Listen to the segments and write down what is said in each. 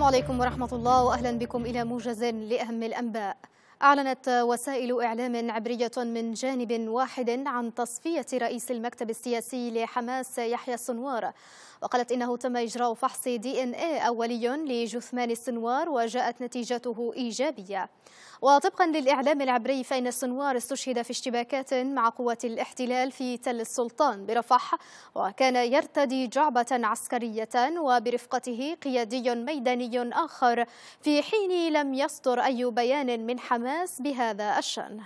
السلام عليكم ورحمة الله وأهلا بكم إلى موجز لأهم الأنباء أعلنت وسائل إعلام عبرية من جانب واحد عن تصفية رئيس المكتب السياسي لحماس يحيى السنوار وقالت إنه تم إجراء فحص دي إن إيه أولي لجثمان السنوار وجاءت نتيجته إيجابية وطبقا للإعلام العبري فإن السنوار استشهد في اشتباكات مع قوات الاحتلال في تل السلطان برفح وكان يرتدي جعبة عسكرية وبرفقته قيادي ميداني آخر في حين لم يصدر أي بيان من حماس الناس بهذا الشأن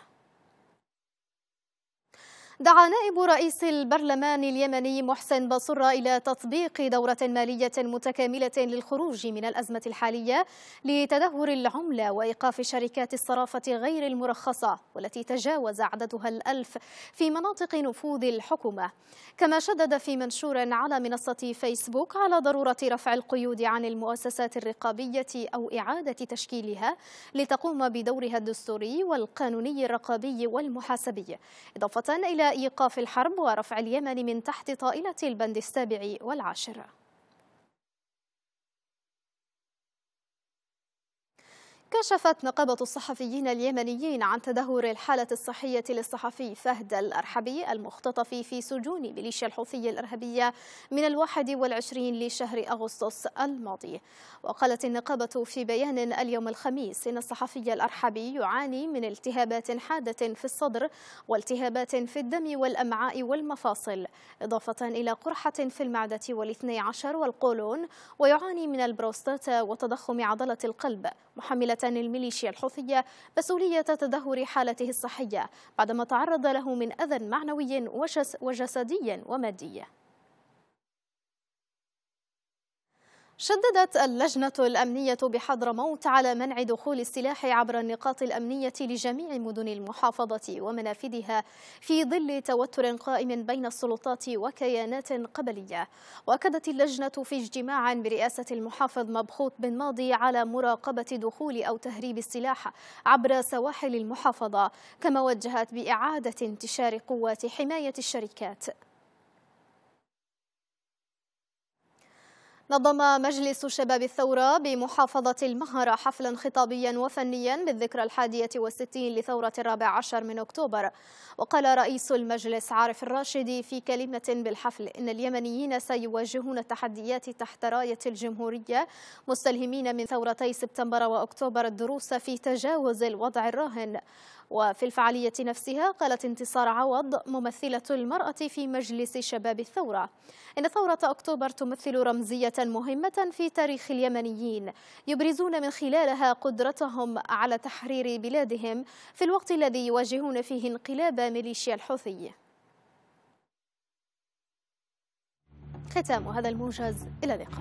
دعا نائب رئيس البرلمان اليمني محسن بصرة إلى تطبيق دورة مالية متكاملة للخروج من الأزمة الحالية لتدهور العملة وإيقاف شركات الصرافة غير المرخصة والتي تجاوز عددها الألف في مناطق نفوذ الحكومة كما شدد في منشور على منصة فيسبوك على ضرورة رفع القيود عن المؤسسات الرقابية أو إعادة تشكيلها لتقوم بدورها الدستوري والقانوني الرقابي والمحاسبي إضافة إلى إلى إيقاف الحرب ورفع اليمن من تحت طائلة البند السابع والعاشر كشفت نقابة الصحفيين اليمنيين عن تدهور الحالة الصحية للصحفي فهد الأرحبي المختطف في سجون ميليشيا الحوثية الإرهابية من الواحد والعشرين لشهر أغسطس الماضي وقالت النقابة في بيان اليوم الخميس إن الصحفي الأرحبي يعاني من التهابات حادة في الصدر والتهابات في الدم والأمعاء والمفاصل إضافة إلى قرحة في المعدة والاثني عشر والقولون ويعاني من البروستاتا وتضخم عضلة القلب محملة الميليشيا الحوثية مسؤولية تدهور حالته الصحية بعدما تعرض له من أذى معنوي وجسدي ومادي شددت اللجنة الأمنية بحضرموت على منع دخول السلاح عبر النقاط الأمنية لجميع مدن المحافظة ومنافذها في ظل توتر قائم بين السلطات وكيانات قبلية وأكدت اللجنة في اجتماع برئاسة المحافظ مبخوت بن ماضي على مراقبة دخول أو تهريب السلاح عبر سواحل المحافظة كما وجهت بإعادة انتشار قوات حماية الشركات نظم مجلس شباب الثورة بمحافظة المهرة حفلا خطابيا وفنيا بالذكرى الحادية والستين لثورة الرابع عشر من أكتوبر وقال رئيس المجلس عارف الراشدي في كلمة بالحفل إن اليمنيين سيواجهون التحديات تحت راية الجمهورية مستلهمين من ثورتي سبتمبر وأكتوبر الدروس في تجاوز الوضع الراهن وفي الفعالية نفسها قالت انتصار عوض ممثلة المرأة في مجلس شباب الثورة إن ثورة أكتوبر تمثل رمزية مهمة في تاريخ اليمنيين يبرزون من خلالها قدرتهم على تحرير بلادهم في الوقت الذي يواجهون فيه انقلاب ميليشيا الحوثي ختام هذا الموجز إلى اللقاء